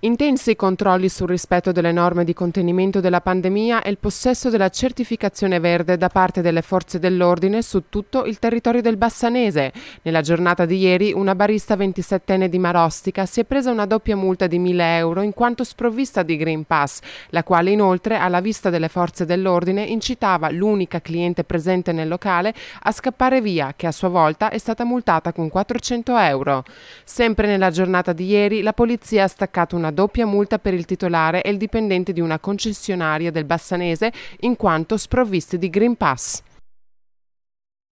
Intensi controlli sul rispetto delle norme di contenimento della pandemia e il possesso della certificazione verde da parte delle forze dell'ordine su tutto il territorio del Bassanese. Nella giornata di ieri una barista 27enne di Marostica si è presa una doppia multa di 1000 euro in quanto sprovvista di Green Pass, la quale inoltre alla vista delle forze dell'ordine incitava l'unica cliente presente nel locale a scappare via che a sua volta è stata multata con 400 euro. Sempre nella giornata di ieri la polizia ha staccato una una doppia multa per il titolare e il dipendente di una concessionaria del Bassanese in quanto sprovviste di Green Pass.